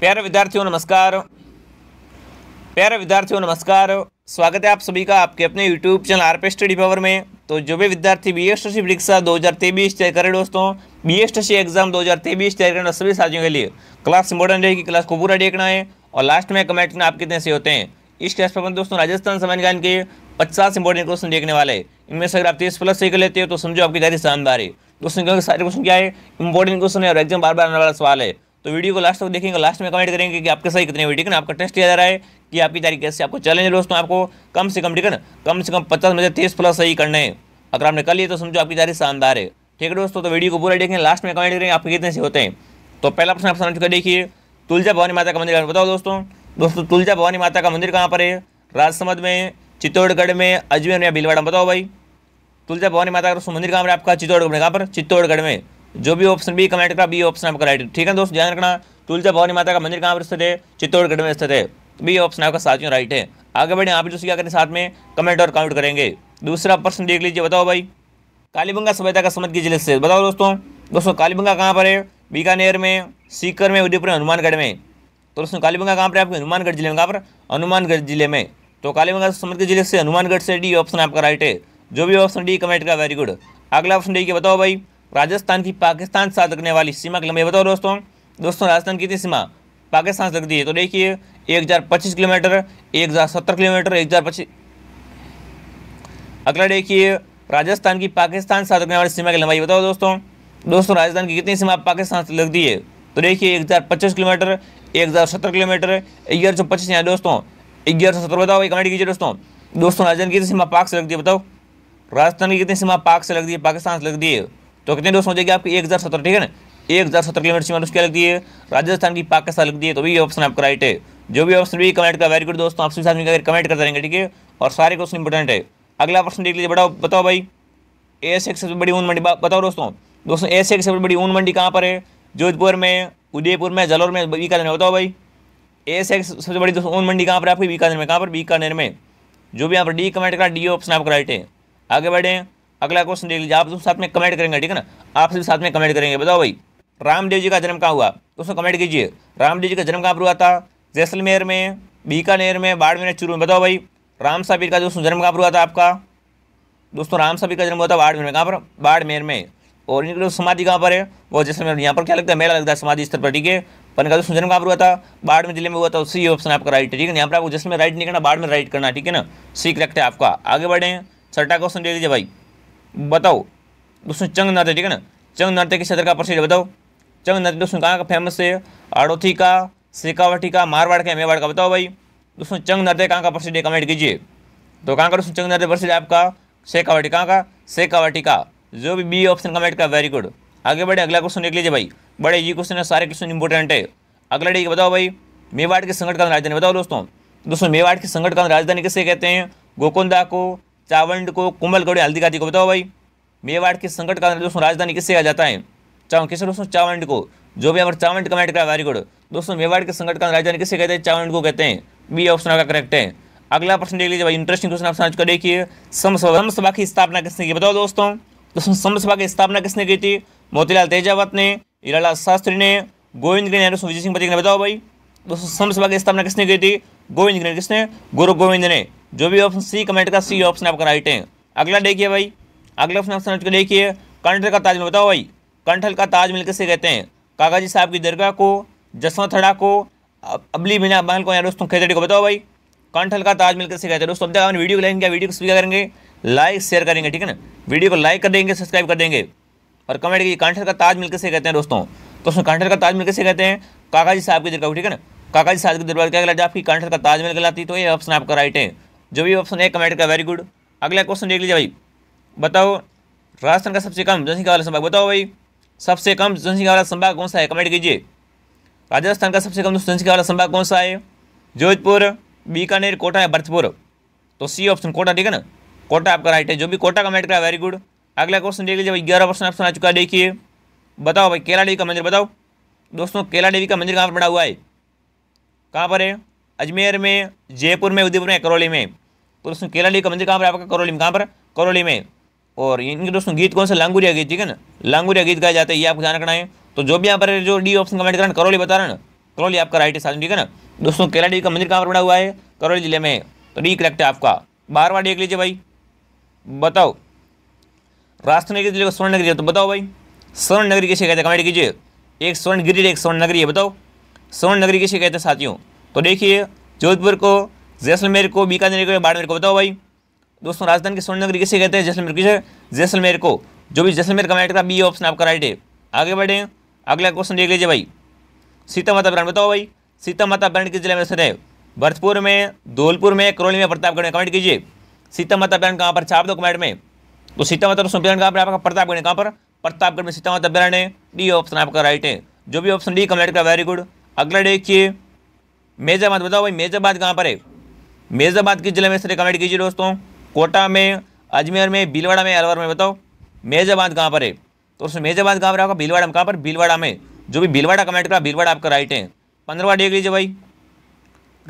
प्यारे विद्यार्थियों नमस्कार प्यारे विद्यार्थियों नमस्कार स्वागत है आप सभी का आपके अपने यूट्यूब चैनल आर पे स्टडी पावर में तो जो भी विद्यार्थी बी एस टी परीक्षा दो हज़ार तेईस तय करें दोस्तों बी एस टी एग्जाम दो हज़ार तेईस तय करें सभी साथियों के लिए क्लास इंपॉर्टेंट रहेगी क्लास को पूरा देखना है और लास्ट में कमेंट करना आप कितने से होते हैं इस क्लास पर दोस्तों राजस्थान संविधान के पचास इंपॉर्टेंट क्वेश्चन देखने वाले इनमें से अगर आप तीस प्लस से कर लेते हो तो समझो आपकी तैयारी शानदार है दोस्तों क्योंकि सारे क्वेश्चन क्या है इंपॉर्टेंट क्वेश्चन है और एग्जाम बार बार आने वाला सवाल है तो वीडियो को लास्ट तक देखेंगे लास्ट में कमेंट करेंगे कि आपके सही कितने हुए ठीक है आपका टेस्ट किया जा रहा है कि आपकी तारीख कैसे आपको चैलेंज दोस्तों आपको कम से कम ठीक है ना कम से कम पचास में से तीस प्लस सही करने हैं अगर आपने कर लिए तो समझो आपकी तारीख शानदार है ठीक है दोस्तों तो वीडियो को पूरा देखें लास्ट में कमेंट करेंगे आपके कितने से होते हैं तो पहला प्रश्न आप समझ कर देखिए तुलजा भवानी माता का मंदिर बताओ दोस्तों दोस्तों तुलजा भवानी माता का मंदिर कहाँ पर है राजसमंद में चित्तौड़गढ़ में अजमेर में या भीलवाड़ा बताओ भाई तुलजा भवानी माता का मंदिर कहाँ पर आपका चित्तौड़गढ़ में कहाँ पर चित्तौड़गढ़ में जो भी ऑप्शन बी कमेंट करा बी ऑप्शन आपका राइट ठीक है दोस्तों ध्यान रखना तुलजा भवानी माता का मंदिर कहाँ पर स्थित है चित्तौड़गढ़ में स्थित है बी ऑप्शन आपका साथियों राइट है आगे बढ़े आप जो क्या करें साथ में कमेंट और काउंट करेंगे दूसरा प्रश्न देख लीजिए बताओ भाई कालीबंगा सभ्यता का समझ जिले से बताओ दोस्तों दोस्तों कालीबंगा कहाँ पर है बीकानेर में सीकर में उदयपुर में हनुमानगढ़ में तो दोस्तों कालीबंगा कहाँ पर है आपके हनुमानगढ़ जिले में कहाँ पर हनुमानगढ़ जिले में तो कालीबंगा समझ के जिले से हनुमानगढ़ से डी ऑप्शन आपका राइट है जो भी ऑप्शन डी कमेंट का वेरी गुड अगला ऑप्शन डी के बताओ भाई राजस्थान की पाकिस्तान साथ लगने वाली सीमा के लंबाई बताओ दोस्तों दोस्तों राजस्थान कितनी सीमा पाकिस्तान से लग दी है तो देखिए एक हज़ार पच्चीस किलोमीटर एक हज़ार सत्तर किलोमीटर एक हज़ार पच्चीस अगला देखिए राजस्थान की पाकिस्तान साथ लगने वाली सीमा की लंबाई बताओ दोस्तों दोस्तों राजस्थान की कितनी सीमा पाकिस्तान से लग दी है तो देखिए एक हज़ार पच्चीस किलोमीटर एक हज़ार सत्तर किलोमीटर ग्यारह सौ पच्चीस यहाँ दोस्तों ग्यारह सौ सत्तर बताओ एक कमेंट कीजिए दोस्तों दोस्तों राजस्थान की कितनी सीमा पाक से लग दी है बताओ राजस्थान की कितनी सीमा पाक से लग दी है पाकिस्तान से लग है तो कितने दोस्तों हो जाएगी आपकी एक हज़ार सत्रह ठीक है ना एक हज़ार सत्रह किलोमीटर सीमा उसकी लगती है राजस्थान की पाकिस्तान लगती है तो भी ऑप्शन आपका राइट है जो भी ऑप्शन भी कमेंट का वेरी गुड दोस्तों सभी साथ कमेंट करते रहेंगे ठीक है और सारे क्वेश्चन इंपॉर्टेंट है अगला प्रश्न देख लीजिए बड़ा बताओ भाई ए से सबसे बड़ी ऊन मंडी बताओ दोस्तों दोस्तों ए से सबसे बड़ी ऊन मंडी कहाँ पर है जोधपुर में उदयपुर में जलोर में बीकानेर में बताओ भाई ए से सबसे बड़ी दोस्तों ऊन मंडी कहाँ पर आपकी बीकानेर में कहाँ पर बीकानेर में जो भी यहाँ पर डी कमेंट करा डी ऑप्शन आपका राइट है आगे बढ़ें अगला क्वेश्चन देख लीजिए आप सब साथ में कमेंट करेंगे ठीक है ना आप सभी साथ में कमेंट करेंगे बताओ भाई रामदेव जी का जन्म कहाँ हुआ दोस्तों कमेंट कीजिए रामदेव जी का जन्म कहाँ पर हुआ था जैसलमेर में बीकानेर में बाड़मेर चूरू में बताओ भाई राम साबीर का दोस्तों जन्म कहाँ पर हुआ था आपका दोस्तों राम साबीर का जन्म हुआ था बाड़मेर में कहाँ पर बाड़मेर में और इनकी समाधि कहाँ पर है वो जैसलमेर यहाँ पर क्या लगता है मेला लगता है समाधि स्तर पर ठीक है पन का दोस्तों जन्म कहाँ पर हुआ था बाड़मेर जिले में हुआ था सी ऑप्शन आपका राइट है ठीक है यहाँ पर आपको जैसलमेर राइट नहीं करना बाढ़ में राइट करना ठीक है ना सी करेक्ट है आपका आगे बढ़े छठा क्वेश्चन दे दीजिए भाई बताओ दोस्तों चंग नाते ठीक है ना चंग नाते किस क्षेत्र का प्रसिद्ध बताओ चंग नाते दोस्तों कहाँ का फेमस है अड़ोथी का शेखावटी का मारवाड़ का मेवाड़ का बताओ भाई दोस्तों चंग नाते कहाँ का प्रसिद्ध है कमेंट कीजिए तो कहाँ का दोस्तों चंग नाते प्रसिद्ध है आपका शेखावटी कहाँ का सेकावटी का जो भी बी ऑप्शन कमेंट का वेरी गुड आगे बढ़े अगला क्वेश्चन देख लीजिए भाई बड़े ये क्वेश्चन है सारे क्वेश्चन इंपॉर्टेंट है अगला डी बताओ भाई मेवाड़ के संगठन का राजधानी बताओ दोस्तों दोस्तों मेवाड़ की संगठन राजधानी किसे कहते हैं गोकुंदा को चावंड को कुंभलगढ़ हल्दीघाटी को बताओ भाई मेवाड़ के संकट का दोस्तों राजधानी किससे कहा जाता है चाव किसे दोस्तों चावंड को जो भी अगर चावंड कमेंट करा वेरी गुड दोस्तों मेवाड़ के संकट का राजधानी किससे कहते हैं चावंड को कहते हैं बी ऑप्शन आपका करेक्ट है अगला प्रश्न देख लीजिए भाई इंटरेस्टिंग क्वेश्चन आप समझ कर देखिए समसभा की स्थापना किसने की बताओ दोस्तों दोस्तों समसभा की स्थापना किसने की थी मोतीलाल तेजावत ने हीरालाल शास्त्री ने गोविंद गिरी विजय सिंह पति ने बताओ भाई दोस्तों समसभा की स्थापना किसने की थी गोविंद गिरी किसने गुरु गोविंद ने जो भी ऑप्शन सी कमेंट का सी ऑप्शन आपका राइट है अगला देखिए भाई अगला ऑप्शन देखिए कंठल का ताजमहल बताओ भाई कंठल का ताजमहल किसे कहते हैं कागाजी साहब की दरगाह को जसवा थड़ा को अबली मीना महल को या दोस्तों खेतड़ी को बताओ भाई कंठल का ताजमहल किसे कहते हैं दोस्तों अब तक आपने वीडियो को वीडियो को स्वीकार करेंगे लाइक शेयर करेंगे ठीक है ना वीडियो को लाइक कर देंगे सब्सक्राइब कर देंगे और कमेंट की कंठल का ताजमहल किसे कहते हैं दोस्तों दोस्तों कंठल का ताजमहल किसे कहते हैं काकाजी साहब की दरगाह ठीक है ना काकाजी साहब की दरबार क्या कहलाती है आपकी कंठल का ताजमहल कहलाती तो ये ऑप्शन आपका राइट है जो भी ऑप्शन है कमेंट का वेरी गुड अगला क्वेश्चन देख लीजिए भाई बताओ राजस्थान का सबसे कम जनसंख्या वाला संभाग बताओ भाई सबसे कम जनसंख्या वाला संभाग कौन सा है कमेंट कीजिए राजस्थान का सबसे कम जनसंख्या वाला संभाग कौन सा है जोधपुर बीकानेर कोटा या भरतपुर तो सी ऑप्शन कोटा ठीक है ना कोटा आपका राइट है जो भी कोटा कमेंट करा वेरी गुड अगला क्वेश्चन देख लीजिए भाई ग्यारह परसेंट ऑप्शन आ चुका है देखिए बताओ भाई केला देवी का मंदिर बताओ दोस्तों केला देवी का मंदिर कहाँ पर बना हुआ है कहाँ पर है अजमेर में जयपुर में उदयपुर में करौली में तो दोस्तों केला का मंदिर कहाँ पर आपका करौली में कहाँ पर करौली में और इनके दोस्तों गीत कौन सा लांगुरिया गीत ठीक है ना लांगुरिया गीत गाया जाता है ये आपको ध्यान रखना है तो जो भी यहाँ पर जो डी ऑप्शन कमेंट करना करौली बता रहे ना करौली आपका राइट साधन ठीक है ना दोस्तों केलाडी का मंदिर कहाँ पर बना हुआ है करौली जिले में तो डी करेक्ट है आपका बारवा देख लीजिए भाई बताओ राष्ट्र नगरी जिले स्वर्ण नगरी है तो बताओ भाई स्वर्ण नगरी किसे कहते हैं कमेंट कीजिए एक स्वर्ण गिरी एक स्वर्ण नगरी है बताओ स्वर्ण नगरी किसे कहते हैं साथियों तो देखिए जोधपुर को जैसलमेर को बीकानेर को बाड़मेर को बताओ भाई दोस्तों राजस्थान की स्वर्णनगरी किसे कहते हैं जैसलमेर किसे जैसलमेर को जो भी जैसलमेर कमेंट करा बी ऑप्शन आपका राइट है आगे बढ़े अगला क्वेश्चन देख लीजिए भाई सीता माता ब्रांड बताओ भाई सीता माता ब्रांड किस जिले में स्थित है भरतपुर में धौलपुर में करौली में प्रतापगढ़ में कमेंट कीजिए सीता माता ब्रांड कहाँ पर छाप दो कमेंट में तो सीता माता दोस्तों ब्रांड कहाँ पर आपका प्रतापगढ़ कहाँ पर प्रतापगढ़ में सीता माता ब्रांड है डी ऑप्शन आपका राइट है जो भी ऑप्शन डी कमेंट का वेरी गुड अगला देखिए मेजाबाद बताओ भाई मेजाबाद कहाँ पर है मेजाबाद किस जिले में सर कमेंट कीजिए दोस्तों कोटा में अजमेर में भीलवाड़ा में अलवर में बताओ मेजाबाद कहाँ पर है तो उसमें मेजाबाद कहाँ पर आपका भीलवाड़ा में कहाँ पर भीलवाड़ा में जो भी भीलवाड़ा कमेंट करा भीलवाड़ा आपका राइट है पंद्रहवा देख लीजिए भाई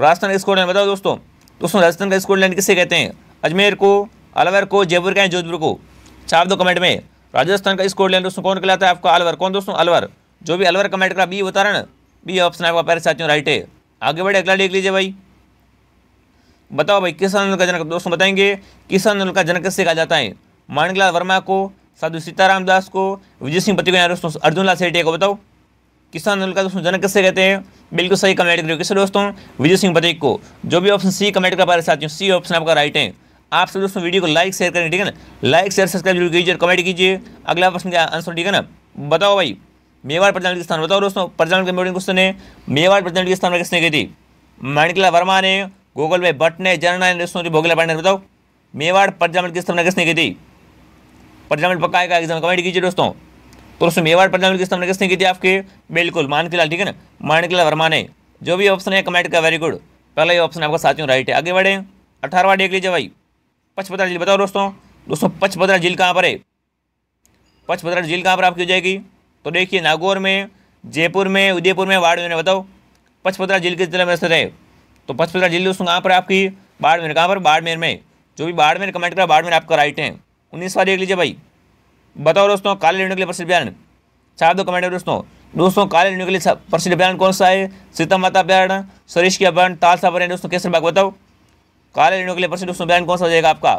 राजस्थान का स्कॉटलैंड बताओ दोस्तों दोस्तों राजस्थान का स्कॉटलैंड किसे कहते हैं अजमेर को अलवर को जयपुर का जोधपुर को छाप दो कमेंट में राजस्थान का स्कॉटलैंड दोस्तों कौन कहलाता है आपका अलवर कौन दोस्तों अलवर जो भी अलवर कमेंट करा बी ना बी ऑप्शन आपका पैर साथियों राइट है आगे बढ़े अगला देख लीजिए भाई बताओ भाई किसान आंदोलन का जनक दोस्तों बताएंगे किसान आंदोलन का जनक किससे कहा जाता है माणिकलाल वर्मा को साधु सीताराम दास को विजय सिंह पति को दोस्तों अर्जुन लाल सेठिया को बताओ किसान आंदोलन का दोस्तों जनक किससे कहते हैं बिल्कुल सही कमेंट करिए किससे दोस्तों विजय सिंह पति को जो भी ऑप्शन सी कमेंट कर पा रहे साथियों सी ऑप्शन आपका राइट है आप सब दोस्तों वीडियो को लाइक शेयर करें ठीक है ना लाइक शेयर सब्सक्राइब जरूर कीजिए कमेंट कीजिए अगला प्रश्न का आंसर ठीक है ना बताओ भाई मेवाड़ प्रजापति स्थान बताओ दोस्तों प्रजापति इंपोर्टेंट क्वेश्चन है मेवाड़ तो प्रजापति स्थान पर किसने की थी माणिकला वर्मा ने गोगल भाई भट्ट ने जननायन विष्णु भोगला पांडे ने बताओ मेवाड़ प्रजापति की स्थापना किसने की थी प्रजापति पक्का आएगा एग्जाम कमेंट कीजिए दोस्तों तो दोस्तों मेवाड़ प्रजापति की स्थापना किसने की थी आपके बिल्कुल मानकिलाल ठीक है ना माणिकलाल वर्मा ने जो भी ऑप्शन है कमेंट का वेरी गुड पहला ही ऑप्शन आपका साथियों राइट है आगे बढ़े अठारहवा देख लीजिए भाई पचपदरा झील बताओ दोस्तों दोस्तों पचपदरा झील कहाँ पर है पचपदरा झील कहाँ पर आपकी हो जाएगी तो देखिए नागौर में जयपुर में उदयपुर में बाढ़ में बताओ पचपतरा जिले के जिले में स्थित है तो पचपतरा जिले उसमें कहाँ पर आपकी बाड़मेर कहाँ पर बाड़मेर में जो भी बाड़मेर कमेंट करा बाड़मेर आपका राइट है उन्नीस बार देख लीजिए भाई बताओ दोस्तों काले रेणु के लिए प्रसिद्ध अभ्यारण छाप दो कमेंट करो दोस्तों दोस्तों काले रेणु के लिए प्रसिद्ध अभ्यारण कौन सा है सीता माता अभ्यारण सरीश की अभियान ताल साबर है दोस्तों केसर बाग बताओ काले रेणु के लिए प्रसिद्ध दोस्तों अभ्यारण कौन सा हो जाएगा आपका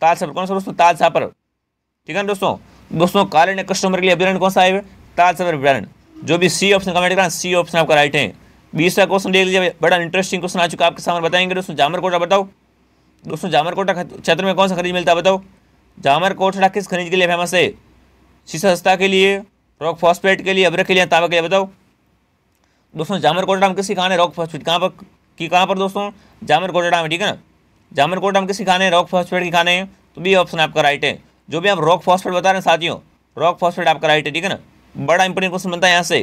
ताल सापर कौन सा दोस्तों ताल सापर ठीक है दोस्तों दोस्तों काले ने कस्टमर के लिए अभियान कौन सा है ताल समय ब्रांड जो भी सी ऑप्शन कमेंट करना सी ऑप्शन आपका राइट है बीसवा क्वेश्चन देख लीजिए बड़ा इंटरेस्टिंग क्वेश्चन आ चुका आपके सामने बताएंगे दोस्तों जामर कोटा बताओ दोस्तों जामर कोटा क्षेत्र में कौन सा खनिज मिलता है बताओ जामर कोटा किस खनिज के लिए फेमस है शीशा के लिए रॉक फॉस्पेट के लिए अब्रक के लिए तांबा के लिए बताओ दोस्तों जामर कोटा हम किसी खाने रॉक फॉस्पेट कहाँ पर कि कहाँ पर दोस्तों जामर कोटा में ठीक है ना जामर कोटा में किसी खाने रॉक फॉस्फेट की खाने तो बी ऑप्शन आपका राइट है जो भी आप रॉक फॉस्पेट बता रहे हैं साथियों रॉक फॉस्पेट आपका राइट है ठीक है ना बड़ा इंपॉर्टेंट क्वेश्चन बनता है यहाँ से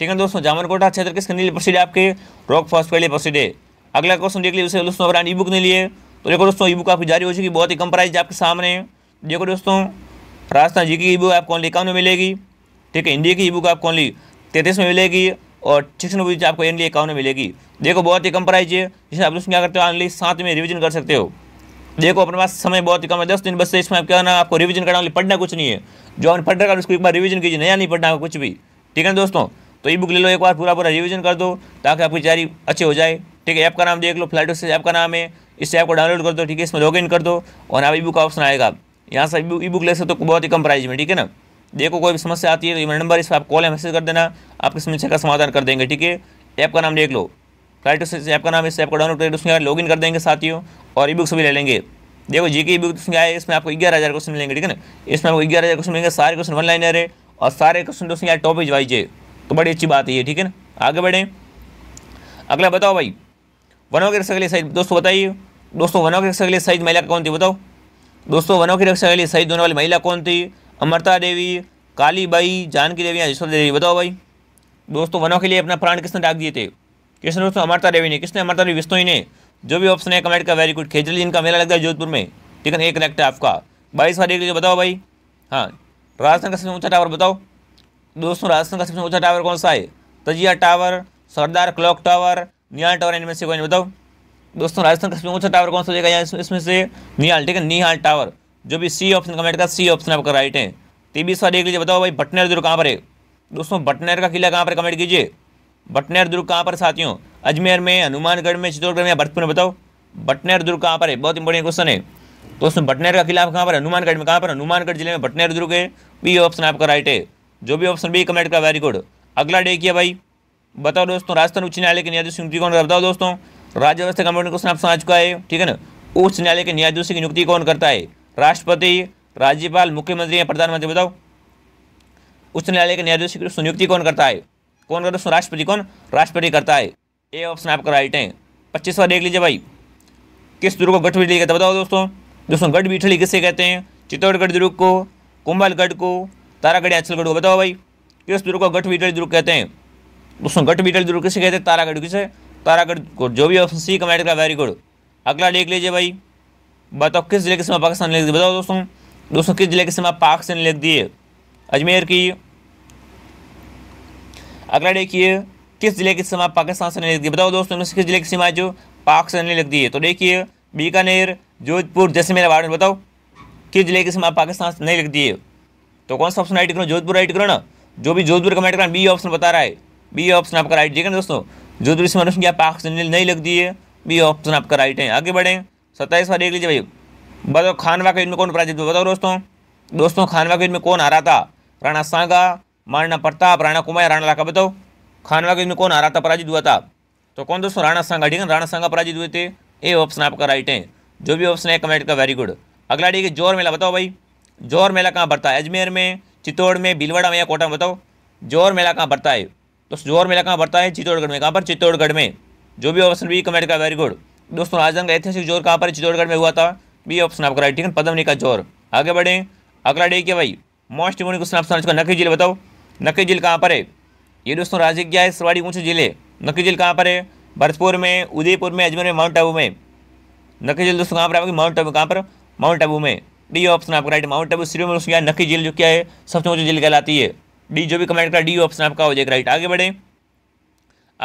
ठीक है दोस्तों कोटा क्षेत्र किसके लिए प्रसिद्ध है आपके रॉक फॉस्ट के लिए प्रसिद्ध है अगला क्वेश्चन देख लीजिए दोस्तों अगर ई बुक नहीं लिए तो देखो दोस्तों ई बुक आपकी जारी हो चुकी बहुत ही कम प्राइस आपके सामने देखो दोस्तों राजस्थान जी की ई बुक आपको ओनली इक्यावन मिलेगी ठीक है हिंदी की ई बुक आपको ऑनली तैतीस में मिलेगी और शिक्षण आपको ओनली इक्यावन में मिलेगी देखो बहुत ही कम प्राइस है जिसे आप दोस्तों क्या करते हो ओनली साथ में रिविजन कर सकते हो देखो अपने पास समय बहुत ही कम है दस दिन बस इसमें आप क्या ना आपको रिविजन करना पढ़ना कुछ नहीं है जो आपने पढ़ रखा उसको एक बार रिविजन कीजिए नया नहीं पढ़ना कुछ भी ठीक है दोस्तों तो ई बुक ले लो एक बार पूरा पूरा रिविजन कर दो ताकि आपकी तैयारी अच्छी हो जाए ठीक है ऐप का नाम देख लो फ्लाइट से ऐप का नाम है इससे ऐप को डाउनलोड कर दो ठीक है इसमें लॉग इन कर दो और आप ई बुक का ऑप्शन आएगा यहाँ से ई बुक ले सकते हो बहुत ही कम प्राइस में ठीक है ना देखो कोई भी समस्या आती है तो मेरा नंबर इस पर आप कॉल या मैसेज कर देना आपकी समस्या का समाधान कर देंगे ठीक है ऐप का नाम देख लो राइट उस ऐप का नाम इस ऐप को डाउनलोड करके उसमें इन कर देंगे साथियों और ई बुक्स भी ले लेंगे देखो जी के ई बुक्स में आए इसमें आपको ग्यारह हज़ार क्वेश्चन मिलेंगे ठीक है ना इसमें आपको ग्यारह हज़ार क्वेश्चन मिलेंगे सारे क्वेश्चन वन लाइन रहे और सारे क्वेश्चन दोस्तों यार टॉपिक वाइज है तो बड़ी अच्छी बात है ये ठीक है ना आगे बढ़ें अगला बताओ भाई वनों की रक्षा के लिए शहीद दोस्तों बताइए दोस्तों वनों की रक्षा के लिए साइज महिला कौन थी बताओ दोस्तों वनों की रक्षा के लिए साइज होने वाली महिला कौन थी अमृता देवी काली बाई जानकी देवी या यशोदा देवी बताओ भाई दोस्तों वनों के लिए अपना प्राण किसने डाक दिए थे किसने दोस्तों अमरता देवी ने किसने अमरता देवी विष्णोई ने जो भी ऑप्शन है कमेंट का वेरी गुड खेजली इनका मेला लगता है जोधपुर में ठीक है एक कनेक्ट है आपका बाईस देख लीजिए बताओ भाई हाँ राजस्थान का सबसे ऊंचा टावर बताओ दोस्तों राजस्थान का सबसे ऊंचा टावर कौन सा है Tajia tower Sardar clock tower Nihal tower इनमें से कोई बताओ दोस्तों राजस्थान का सबसे ऊंचा टावर कौन सा देखा इसमें से निहाल ठीक है निहाल टावर जो भी सी ऑप्शन कमेंट का सी ऑप्शन आपका राइट है तेबीसवा देख लीजिए बताओ भाई भटनेर दुर्ग कहाँ पर है दोस्तों भटनेर का किला कहाँ पर कमेंट कीजिए बटनेर दुर्ग कहाँ पर साथियों अजमेर में हनुमानगढ़ में चित्तौड़गढ़ में भरतपुर में बताओ बटनेर दुर्ग कहाँ पर है बहुत इंपॉर्टेंट क्वेश्चन है दोस्तों बटनेर का खिलाफ कहाँ पर हनुमानगढ़ में कहाँ पर हनुमानगढ़ जिले में बटनेर दुर्ग है बी ऑप्शन आपका राइट है जो भी ऑप्शन बी कमेंट का वेरी गुड अगला डे किया भाई बताओ दोस्तों राजस्थान उच्च न्यायालय के न्यायाधीश नियुक्ति कौन बताओ दोस्तों राज्य व्यवस्था कमेटी क्वेश्चन आपसे आ चुका है ठीक है ना उच्च न्यायालय के न्यायाधीश की नियुक्ति कौन करता है राष्ट्रपति राज्यपाल मुख्यमंत्री या प्रधानमंत्री बताओ उच्च न्यायालय के न्यायाधीश की नियुक्ति कौन करता है कौन करता है दोस्तों राष्ट्रपति कौन राष्ट्रपति करता है ए ऑप्शन आपका राइट है पच्चीसवा देख लीजिए भाई किस दुर्ग को गठबिठली कहते बताओ दोस्तों दोस्तों गठबिठली किसे कहते हैं चित्तौड़गढ़ दुर्ग को कुंभलगढ़ को तारागढ़ अंचलगढ़ को बताओ भाई किस दुर्ग को गठबिठली दुर्ग कहते हैं दोस्तों गठबिठली दुर्ग किसे कहते हैं तारागढ़ किसे तारागढ़ को जो भी ऑप्शन सी कमेंट का वेरी गुड अगला देख लीजिए भाई बताओ किस जिले की सीमा पाकिस्तान लिख दी बताओ दोस्तों दोस्तों किस जिले की सीमा पाकिस्तान लिख दी अजमेर की अगला देखिए किस जिले की सीमा पाकिस्तान से नहीं लगती है बताओ दोस्तों में किस जिले की सीमा जो पाक से नहीं लगती है तो देखिए बीकानेर जोधपुर जैसे वार्ड में बताओ किस जिले की सीमा पाकिस्तान से नहीं लगती है तो कौन सा ऑप्शन राइट करो जोधपुर राइट करो ना जो भी जोधपुर कमेंट करना बी ऑप्शन बता रहा है बी ऑप्शन आपका राइट देखें ना दोस्तों जोधपुर सीमा रोशन क्या पाक से नहीं लगती है बी ऑप्शन आपका राइट है आगे बढ़ें सत्ताईसवा देख लीजिए भाई बताओ खानवा के इनमें में कौन पराजित हुआ बताओ दोस्तों दोस्तों खानवा के इनमें कौन आ रहा था राणा सांगा पड़ता प्रताप राणा कुमार राणा लाका बताओ खानवा के कौन आ रहा था पराजित हुआ था तो कौन दोस्तों राणा सांगा ठीक है राणा संघा पराजित हुए थे ए ऑप्शन आपका राइट है जो भी ऑप्शन है कमेंट का वेरी गुड अगला ठीक है जोर मेला बताओ भाई जोर मेला कहाँ भरता है अजमेर में चित्तौड़ में भीलवाड़ा में या कोटा में बताओ जोर मेला कहाँ भरता है दोस्तों जोर मेला कहाँ भरता है चित्तौड़गढ़ में कहाँ पर चित्तौड़गढ़ में जो भी ऑप्शन बी कमेंट का वेरी गुड दोस्तों आज ऐतिहासिक जोर कहाँ पर चित्तौड़गढ़ में हुआ था बी ऑप्शन आपका राइट ठीक है पदमनी का जोर आगे बढ़े अगला डे क्या भाई मोस्ट इम्पोर्टेंट क्वेश्चन आपसे नकली जिले बताओ नकी झील कहाँ पर है ये दोस्तों राज्य क्या है सर्वाधिक ऊंचे जिले नक्की झील कहाँ पर है भरतपुर में उदयपुर में अजमेर में माउंट आबू में नक्की झील दोस्तों कहाँ पर आपकी माउंट आबू कहाँ पर माउंट आबू में डी ऑप्शन आपका राइट माउंट आबू श्री में दोस्तों यहाँ नक्की झील जो क्या है सबसे ऊँची झील कहलाती है डी जो भी कमेंट करा डी ऑप्शन आपका हो जाएगा राइट आगे बढ़े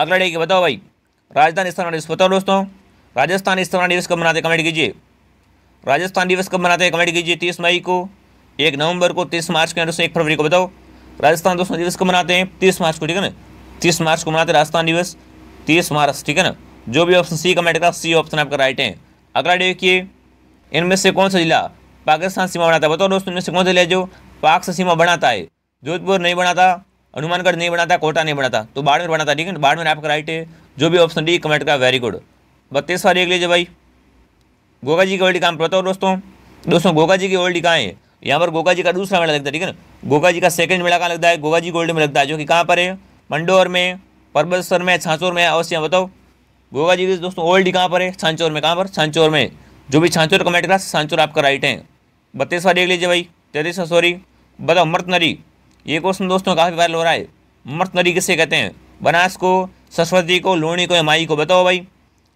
अगला डे बताओ भाई राजस्थान स्थान दिवस बताओ दोस्तों राजस्थान स्थान दिवस कब मनाते हैं कमेंट कीजिए राजस्थान दिवस कब मनाते हैं कमेंट कीजिए तीस मई को एक नवंबर को तीस मार्च को दोस्तों एक फरवरी को बताओ राजस्थान दोस्तों दिवस कब मनाते हैं तीस मार्च को ठीक है ना तीस मार्च को मनाते हैं राजस्थान दिवस तीस मार्च ठीक है ना जो भी ऑप्शन सी कमेंट का सी ऑप्शन आपका राइट है अगला देखिए इनमें से कौन सा जिला पाकिस्तान सीमा बनाता है बताओ दोस्तों इनमें से कौन सा जिला जो पाक से सीमा बनाता है जोधपुर नहीं बनाता हनुमानगढ़ नहीं बनाता कोटा नहीं बनाता तो बाड़मेर बनाता ठीक है ना बाड़मेर आपका राइट है जो भी ऑप्शन डी कमेंट का वेरी गुड बत्तीसवा देख लीजिए भाई गोगा जी की ओल्डी कहाँ बताओ दोस्तों दोस्तों गोगा जी की ओल्डी कहाँ है यहाँ पर गोगा जी का दूसरा मेला लगता है ठीक है ना गोगा जी का सेकंड मेला कहाँ लगता है गोगा जी गोल्ड में लगता है जो कि कहाँ पर है मंडोर में परबतसर में छांचोर में अवश्य बताओ गोगा जी दोस्तों ओल्ड कहाँ पर है छांचोर में कहाँ पर छांचोर में जो भी छांचोर कमेंट करा छांचोर आपका राइट है बत्तीसवा देख लीजिए भाई तेतीसवा सॉरी बताओ मर्त नरी ये क्वेश्चन दोस्तों काफ़ी वायरल हो रहा है मर्त नरी किसे कहते हैं बनास को सरस्वती को लोणी को या माई को बताओ भाई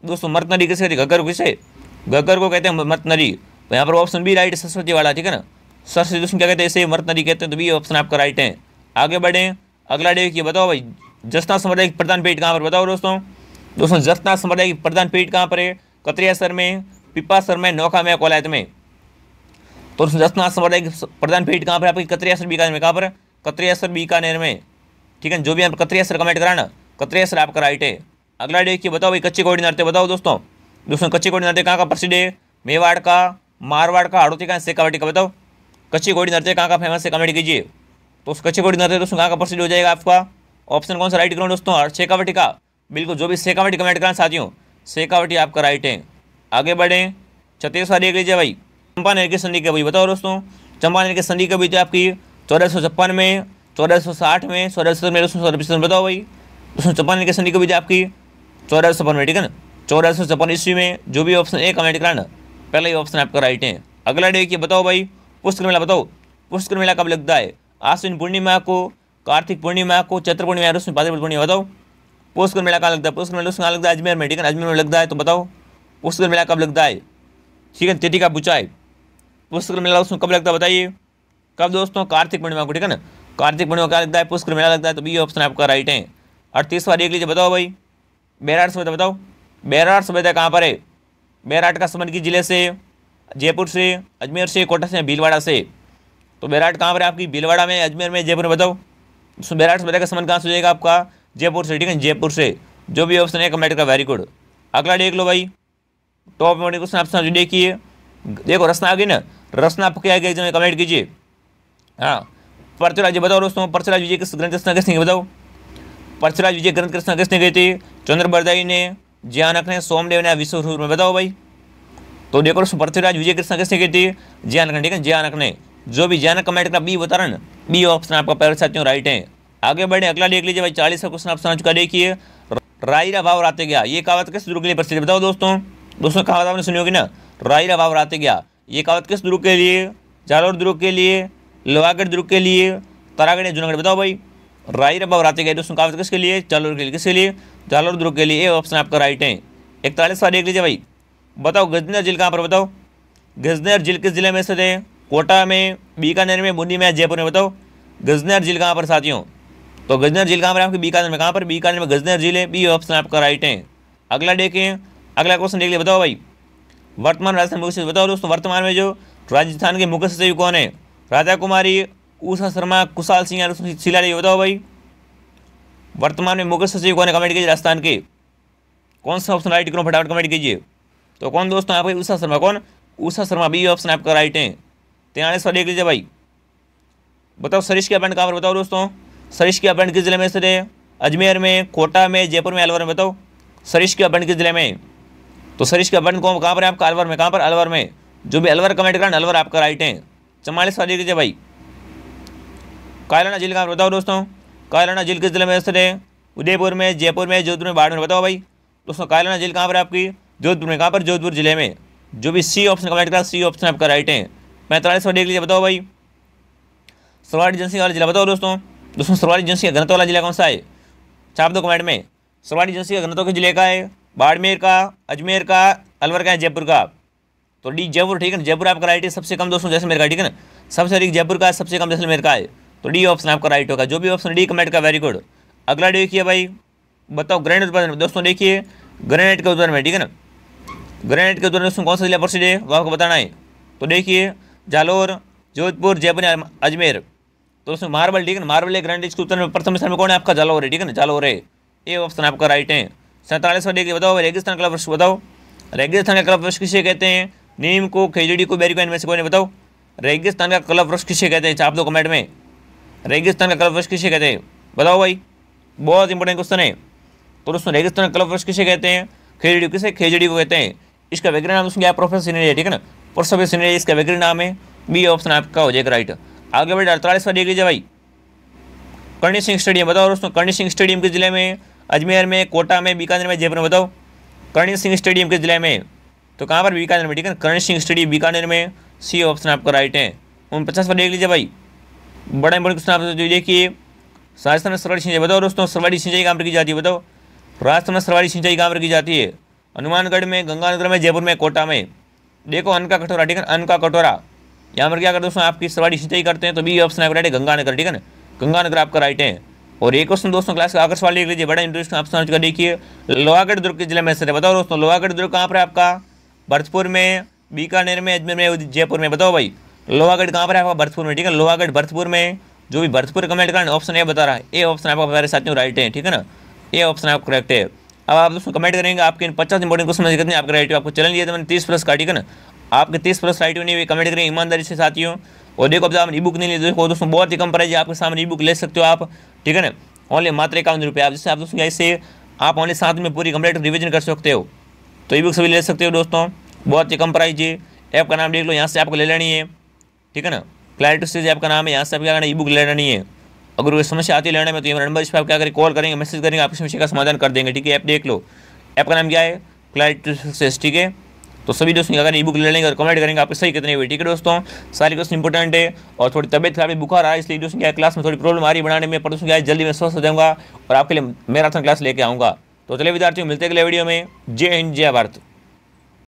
दोस्तों मर्त नरी किसे कहते हैं घग्गर किसे घग्गर को कहते हैं मर्त नरी तो यहाँ पर ऑप्शन बी राइट सरस्वती वाला ठीक है ना सर सजेशन क्या कहते हैं इसे मर्तनरी कहते हैं तो भी ऑप्शन आपका राइट है आगे बढ़े अगला डे ये बताओ भाई जसना समुदाय की प्रधान पीठ कहाँ पर बताओ दोस्तों दोस्तों जसना समुदाय की प्रधान पीठ कहाँ पर है कतरिया सर में पिपा सर में नौखा में कोलायत में तो दोस्तों जसना समुदाय की प्रधान पीठ कहाँ पर आपकी कतरिया सर बीकानेर में कहाँ पर कतरिया सर बीकानेर में ठीक है जो भी आप कतरिया सर कमेंट कराना कतरिया सर आपका राइट है अगला डे ये बताओ भाई कच्चे कोड़ी नाते बताओ दोस्तों दोस्तों कच्चे कोड़ी नाते कहाँ का प्रसिद्ध है मेवाड़ का मारवाड़ का हड़ोती का सेकावाटी का बताओ कच्ची घोड़ी नृत्य कहाँ का फेमस है कमेंट कीजिए तो उस कच्ची घोड़ी नृत्य दोस्तों तो कहाँ का प्रसिद्ध हो जाएगा आपका ऑप्शन कौन सा राइट करो दोस्तों और शेखावटी का बिल्कुल जो भी शेखावटी कमेंट करना साथियों शेखावटी आपका राइट है आगे बढ़ें छत्तीसगढ़ देख लीजिए भाई चंपा नहर की संधि कभी बताओ दोस्तों चंपा नहर की संधि कभी थी आपकी चौदह सौ छप्पन में चौदह सौ साठ में चौदह सौ दोस्तों सौ बताओ भाई दोस्तों चंपा नहर की संधि कभी थी आपकी चौदह सौ छप्पन में ठीक है ना चौदह सौ छप्पन ईस्वी में जो भी ऑप्शन ए कमेंट कराना पहला ही ऑप्शन आपका राइट है अगला डे की बताओ भाई पुष्कर मेला बताओ पुष्कर मेला कब लगता है आश्विन पूर्णिमा को कार्तिक पूर्णिमा को चैत्र पूर्णिमा उसमें भाद्रपद पूर्णिमा बताओ पुष्कर मेला कहाँ लगता है पुष्कर मेला कहाँ लगता है अजमेर में ठीक है अजमेर में लगता है तो बताओ पुष्कर मेला कब लगता है ठीक है तेटी का पूछा है पुष्कर मेला उसमें कब लगता है बताइए कब दोस्तों कार्तिक पूर्णिमा को ठीक है ना कार्तिक पूर्णिमा क्या लगता है पुष्कर मेला लगता है तो बी ऑप्शन आपका राइट है बार देख लीजिए बताओ भाई बैराट सभ्यता बताओ बैराट सभ्यता कहाँ पर है बैराट का समन किस जिले से जयपुर से अजमेर से कोटा से भीलवाड़ा से तो बैराट कहाँ पर है आपकी भीलवाड़ा में अजमेर में जयपुर में बताओ बैराट से का समन कहाँ से हो जाएगा आपका जयपुर से ठीक है जयपुर से जो भी ऑप्शन है कमेंट का वेरी गुड अगला देख लो भाई टॉप मॉडल क्वेश्चन ऑप्शन जो देखिए देखो रसना आ गई ना रसना पके क्या गया जो कमेंट कीजिए हाँ परचराज बताओ दोस्तों परचराज विजय किस ग्रंथ कृष्ण बताओ परचराज विजय ग्रंथ कृष्ण किसने गए थे चंद्र बरदाई ने जयानक ने सोमदेव ने रूप में बताओ भाई तो देखो पृथ्वीराज विजय कृष्ण कैसे कहती है जयानक ने ठीक है जयानक ने जो भी जयानक कमेंट का बी बता रहे बी ऑप्शन आपका पहले साथियों राइट है आगे बढ़े अगला देख लीजिए भाई चालीस का क्वेश्चन ऑप्शन चुका देखिए राई रा भाव रात गया ये कहावत किस दुर्ग के लिए प्रसिद्ध बताओ दोस्तों दोस्तों कहावत आपने सुनी होगी ना राई रा भाव रात गया ये कहावत किस दुर्ग के लिए जालोर दुर्ग के लिए लोहागढ़ दुर्ग के लिए तरागढ़ जूनागढ़ बताओ भाई राई रा भाव रात गया दोस्तों कहावत किसके लिए जालोर के लिए किसके लिए जालोर दुर्ग के लिए ये ऑप्शन आपका राइट है इकतालीस का देख लीजिए भाई बताओ गजनेर जिल कहाँ पर बताओ गजनेर जिल किस जिले में स्थित है कोटा में बीकानेर में बूंदी में जयपुर में बताओ गजनेर जिल कहाँ पर साथियों तो गजनेर झील कहाँ पर तो आपकी बीकानेर में कहाँ पर बीकानेर में गजनेर झील है बी ऑप्शन आपका राइट है अगला देखें अगला क्वेश्चन देख लिया बताओ भाई वर्तमान राजस्थान मुख्य बताओ दोस्तों वर्तमान में जो राजस्थान के मुख्य सचिव कौन है राजा कुमारी उषा शर्मा कुशाल सिंह और शिला बताओ भाई वर्तमान में मुख्य सचिव कौन है कमेंट कीजिए राजस्थान के कौन सा ऑप्शन राइट करो फटाफट कमेंट कीजिए तो कौन दोस्तों यहाँ पर उषा शर्मा कौन उषा शर्मा बी ऑप्शन आपका राइट है तेनालीस सौ देख लीजिए भाई बताओ सरिश के अपॉइंट कहाँ पर बताओ दोस्तों सरिश के अपॉइंट किस जिले में सर है अजमेर में कोटा में जयपुर में अलवर में बताओ सरिश के अपॉइंट किस जिले में तो सरिश का अपॉइंट कौन कहाँ पर है आपका अलवर में कहाँ पर अलवर में जो भी अलवर कमेंट करें अलवर आपका राइट है चमालीस सौ देख लीजिए भाई कायलाना झील कहाँ पर बताओ दोस्तों कायलाना झील किस जिले में स्थित है उदयपुर में जयपुर में जोधपुर में बाड़मेर बताओ भाई दोस्तों कायलाना झील कहाँ पर आपकी जोधपुर में कहाँ पर जोधपुर जिले में जो भी सी ऑप्शन कमेंट करा सी ऑप्शन आपका राइट है पैंतालीस सौ देख लीजिए बताओ भाई सरकारी एजेंसी वाला जिला बताओ दोस्तों दोस्तों सरकारी एजेंसी का घनत्व वाला जिला कौन सा है छाप दो कमेंट में सरकारी एजेंसी का घनत्व के जिले का है बाड़मेर का अजमेर का अलवर का है जयपुर का तो डी जयपुर ठीक है जयपुर आपका राइट है सबसे कम दोस्तों जैसलमेर का ठीक है ना सबसे अधिक जयपुर का सबसे कम जैसलमेर का है तो डी ऑप्शन आपका राइट होगा जो भी ऑप्शन डी कमेंट का वेरी गुड अगला देखिए भाई बताओ ग्रेनेट उत्पादन दोस्तों देखिए ग्रेनेट के उत्पादन में ठीक है ना ग्रेनेड के दौरान कौन सा जिला प्रसिद्ध है वह आपको बताना है तो देखिए जालोर जोधपुर जयपुर अजमेर तो दोस्तों मार्बल ठीक है मार्बल है इसके उत्तर में प्रथम स्थान में कौन है आपका जालोर है ठीक है ना जालोर है ये ऑप्शन आपका राइट है सैंतालीसवा देखिए बताओ रेगिस्तान क्लब वृक्ष बताओ रेगिस्तान का क्लब वृक्ष किसे कहते हैं नीम को खेजड़ी को बेरी को इनमें से कौन है बताओ रेगिस्तान का क्लब वृक्ष किसे कहते हैं आप दो कमेंट में रेगिस्तान का क्लब वृक्ष किसे कहते हैं बताओ भाई बहुत इंपॉर्टेंट क्वेश्चन है तो दोस्तों रेगिस्तान का क्लब वृक्ष किसे कहते हैं खेजड़ी किसे खेजड़ी को कहते हैं इसका वैग्रह नाम तो सुन गया प्रोफेसर सीनियर है ठीक है ना प्रोफेसर सीनियर इसका वैग्री नाम है बी ऑप्शन आपका हो जाएगा राइट आगे बढ़े अड़तालीसवा देख लीजिए भाई करणी सिंह स्टेडियम बताओ दोस्तों करणी सिंह स्टेडियम के ज़िले में अजमेर में कोटा में बीकानेर में जयपुर में बताओ कर्णी सिंह स्टेडियम के ज़िले में तो कहाँ पर बीकानेर में ठीक है ना सिंह स्टेडियम बीकानेर में सी ऑप्शन आपका राइट है उन पचास पर देख लीजिए भाई बड़ा बड़े क्वेश्चन आप देखिए राजस्थान में सर्वाधिक सिंचाई बताओ दोस्तों सर्वाधिक सिंचाई कहाँ पर की जाती है बताओ राजस्थान में सर्वाधिक सिंचाई कहाँ पर की जाती है हनुमानगढ़ में गंगानगर में जयपुर में कोटा में देखो अन का कटोरा ठीक है अन का कटोरा यहाँ पर क्या करते दोस्तों आपकी सवारी सिंचाई करते हैं तो बी ऑप्शन आपका राइट गंगानगर ठीक है ना गंगानगर आपका राइट है और एक क्वेश्चन दोस्तों क्लास का आकर्ष वाली लीजिए बड़ा इंटरेस्टिंग ऑप्शन कर देखिए लोहागढ़ दुर्ग के जिले में सर बताओ दोस्तों लोहागढ़ दुर्ग कहाँ पर है आपका भरतपुर में बीकानेर में अजमेर में जयपुर में बताओ भाई लोहागढ़ कहाँ पर है आपका भरतपुर में ठीक है लोहागढ़ भरतपुर में जो भी भरतपुर कमेंट कर ऑप्शन ए बता रहा है ए ऑप्शन आपका साथियों राइट है ठीक है ना ए ऑप्शन आपका करेक्ट है अब आप कमेंट करेंगे आपके इन पचास इंपॉर्टेंट क्वेश्चन में दिक्कत नहीं आपका राइट आपको चैलेंज लिया था मैंने तीस प्लस का ठीक है ना आपके तीस प्लस राइट नहीं हुई कमेंट करें ईमानदारी से साथियों और देखो अब आप ई बुक नहीं लेते देखो दोस्तों बहुत ही कम प्राइस आपके सामने ई बुक ले सकते हो आप ठीक है ना ओनली मात्र इक्यावन रुपये आप जैसे आप दोस्तों ऐसे आप ओनली साथ में पूरी कंप्लीट रिविजन कर सकते हो तो ई बुक सभी ले सकते हो दोस्तों बहुत ही कम प्राइस है ऐप का नाम देख लो यहाँ से आपको ले लेनी है ठीक है ना क्लैरिटी से ऐप का नाम है यहाँ से आपको ई बुक ले लेनी है अगर कोई समस्या आती है लड़ने में तो ये नंबर इस पर आप क्या करें कॉल करेंगे मैसेज करेंगे आपकी समस्या का समाधान कर देंगे ठीक है ऐप देख लो ऐप का नाम क्या है क्लाइट सक्सेस ठीक है तो सभी दोस्तों अगर ई बुक ले लेंगे और कमेंट करेंगे आपके सही कितने हुए ठीक है दोस्तों सारी क्वेश्चन इंपॉर्टेंट है और थोड़ी तबियत खराब बुखार आ इसलिए दोस्तों क्या क्लास में थोड़ी प्रॉब्लम आ रही बनाने में पर दोस्तों क्या जल्दी मैं स्वस्थ हो जाऊंगा और आपके लिए मैराथन क्लास लेके आऊँगा तो चले विद्यार्थियों मिलते अगले वीडियो में जय हिंद जय भारत